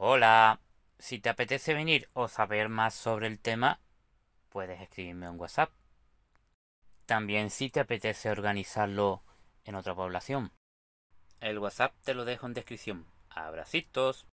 Hola, si te apetece venir o saber más sobre el tema, puedes escribirme un WhatsApp. También si te apetece organizarlo en otra población. El WhatsApp te lo dejo en descripción. Abracitos.